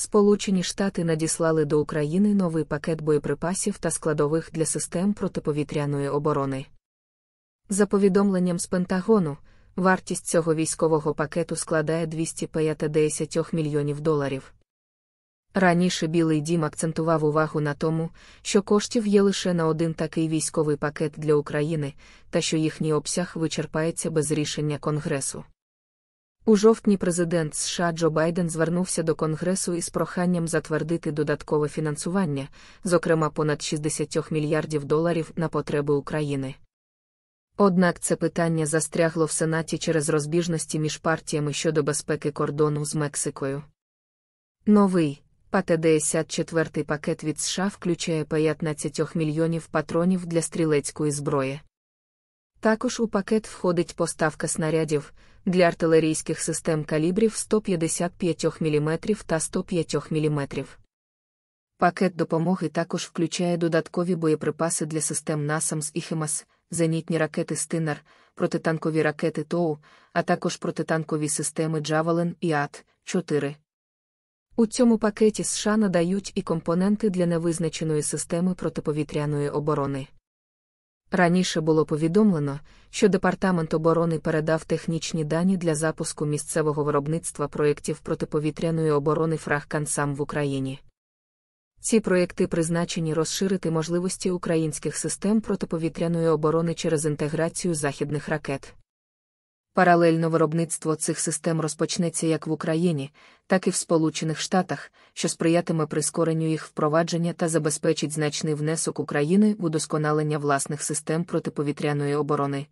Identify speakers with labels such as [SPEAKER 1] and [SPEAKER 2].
[SPEAKER 1] Сполучені Штати надіслали до України новий пакет боєприпасів та складових для систем протиповітряної оборони. За повідомленням з Пентагону, вартість цього військового пакету складає 250 мільйонів доларів. Раніше Білий дім акцентував увагу на тому, що коштів є лише на один такий військовий пакет для України та що їхній обсяг вичерпається без рішення Конгресу. У жовтні президент США Джо Байден звернувся до Конгресу із проханням затвердити додаткове фінансування, зокрема понад 60 мільярдів доларів на потреби України. Однак це питання застрягло в Сенаті через розбіжності між партіями щодо безпеки кордону з Мексикою. Новий ПАТ-54 пакет від США включає 15 мільйонів патронів для стрілецької зброї. Також у пакет входить поставка снарядів для артилерійських систем калібрів 155 мм та 105 мм. Пакет допомоги також включає додаткові боєприпаси для систем НАСАМС і ХЕМАС, зенітні ракети Стинар, протитанкові ракети ТОУ, а також протитанкові системи Джавелен і АТ-4. У цьому пакеті США надають і компоненти для невизначеної системи протиповітряної оборони. Раніше було повідомлено, що Департамент оборони передав технічні дані для запуску місцевого виробництва проєктів протиповітряної оборони Фрахкансам в Україні. Ці проєкти призначені розширити можливості українських систем протиповітряної оборони через інтеграцію західних ракет. Паралельно виробництво цих систем розпочнеться як в Україні, так і в Сполучених Штатах, що сприятиме прискоренню їх впровадження та забезпечить значний внесок України в удосконалення власних систем протиповітряної оборони.